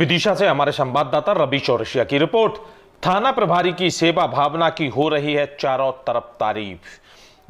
विदिशा से हमारे संवाददाता रवि चौरसिया की रिपोर्ट थाना प्रभारी की सेवा भावना की हो रही है चारों तरफ तारीफ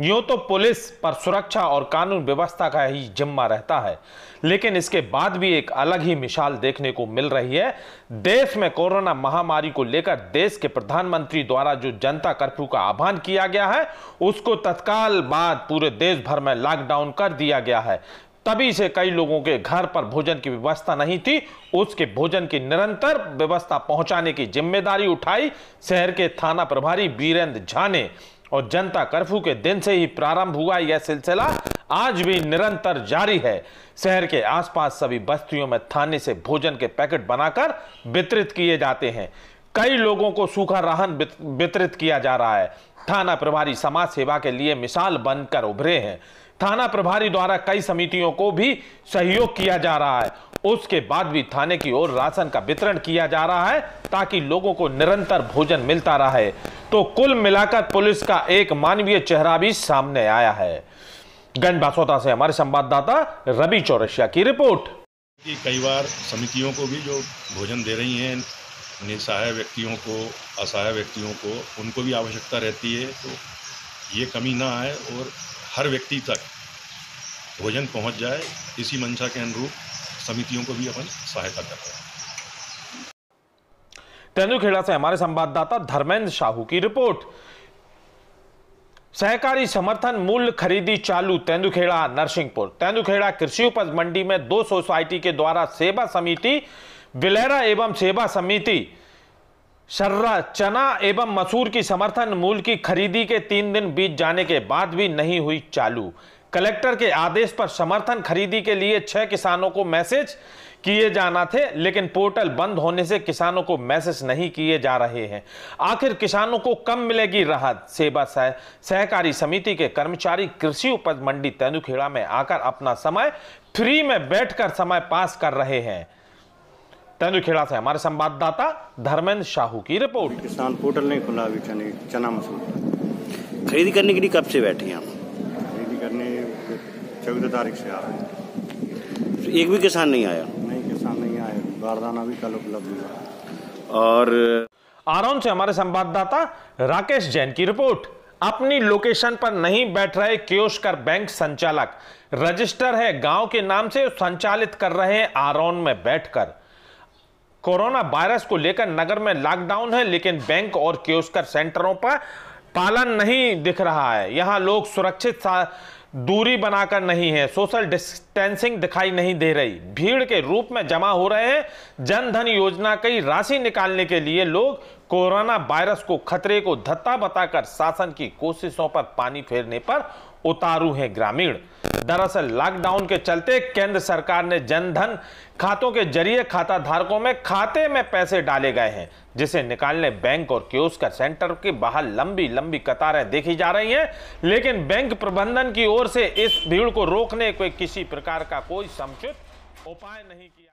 यूं तो पुलिस पर सुरक्षा और कानून व्यवस्था का ही जिम्मा रहता है लेकिन इसके बाद भी एक अलग ही मिसाल देखने को मिल रही है देश में कोरोना महामारी को लेकर देश के प्रधानमंत्री द्वारा जो जनता कर्फ्यू का आह्वान किया गया है उसको तत्काल बाद पूरे देश भर में लॉकडाउन कर दिया गया है तभी से कई लोगों के घर पर भोजन की व्यवस्था नहीं थी उसके भोजन की निरंतर व्यवस्था पहुंचाने की जिम्मेदारी उठाई शहर के थाना प्रभारी बीरेंद्र झा ने और जनता कर्फ्यू के दिन से ही प्रारंभ हुआ यह सिलसिला आज भी निरंतर जारी है शहर के आसपास सभी बस्तियों में थाने से भोजन के पैकेट बनाकर वितरित किए जाते हैं कई लोगों को सूखा राहन वितरित किया जा रहा है थाना प्रभारी समाज सेवा के लिए मिसाल बनकर उभरे हैं थाना प्रभारी द्वारा कई समितियों को भी सहयोग किया जा रहा है उसके बाद भी थाने की ओर राशन का वितरण किया जा रहा है ताकि लोगों को निरंतर भोजन मिलता रहे तो कुल मिलाकर पुलिस का एक मानवीय चेहरा भी सामने आया है गंज बासोता से हमारे संवाददाता रवि चौरसिया की रिपोर्ट कि कई बार समितियों को भी जो भोजन दे रही हैं निसहाय व्यक्तियों को असहाय व्यक्तियों को उनको भी आवश्यकता रहती है तो ये कमी ना आए और हर व्यक्ति तक भोजन पहुंच जाए इसी मंशा के अनुरूप समितियों को भी अपन सहायता कर रहे हैं तेंदुखेड़ा से हमारे संवाददाता धर्मेंद्र साहू की रिपोर्ट सहकारी समर्थन मूल्य खरीदी चालू तेंदुखेड़ा नरसिंहपुर तेंदुखेड़ा कृषि उपज मंडी में दो सोसाइटी के द्वारा सेवा समिति बिलहरा एवं सेवा समिति शर्रा चना एवं मसूर की समर्थन मूल्य की खरीदी के तीन दिन बीत जाने के बाद भी नहीं हुई चालू कलेक्टर के आदेश पर समर्थन खरीदी के लिए छह किसानों को मैसेज किए जाना थे लेकिन पोर्टल बंद होने से किसानों को मैसेज नहीं किए जा रहे हैं आखिर किसानों को कम मिलेगी राहत सेवा सह, सहकारी समिति के कर्मचारी कृषि उपज मंडी तेंदुखेड़ा में आकर अपना समय फ्री में बैठकर समय पास कर रहे हैं तेंदुखेड़ा से हमारे संवाददाता धर्मेंद्र शाहू की रिपोर्ट किसान पोर्टल नहीं खुला अभी चने चना मसूर खरीदी करने के लिए कब से बैठे हैं आप खरीदी करने चौदह तारीख से आ रहे हैं तो एक भी किसान नहीं आया नहीं किसान नहीं आया बारदाना भी कल उपलब्ध हुआ और आरोन से हमारे संवाददाता राकेश जैन की रिपोर्ट अपनी लोकेशन पर नहीं बैठ रहे कियोस्कर बैंक संचालक रजिस्टर है गांव के नाम से संचालित कर रहे हैं आरोन में बैठकर कोरोना वायरस को लेकर नगर में लॉकडाउन है लेकिन बैंक और क्योस्कर सेंटरों पर पालन नहीं दिख रहा है यहाँ लोग सुरक्षित दूरी बनाकर नहीं है सोशल डिस्टेंसिंग दिखाई नहीं दे रही भीड़ के रूप में जमा हो रहे हैं जनधन योजना की राशि निकालने के लिए लोग कोरोना वायरस को खतरे को धत्ता बताकर शासन की कोशिशों पर पानी फेरने पर उतारू हैं ग्रामीण दरअसल लॉकडाउन के चलते केंद्र सरकार ने जनधन खातों के जरिए खाता धारकों में खाते में पैसे डाले गए हैं जिसे निकालने बैंक और क्योस्कर सेंटर के बाहर लंबी लंबी कतारें देखी जा रही हैं लेकिन बैंक प्रबंधन की ओर से इस भीड़ को रोकने को किसी प्रकार का कोई समुचित उपाय नहीं किया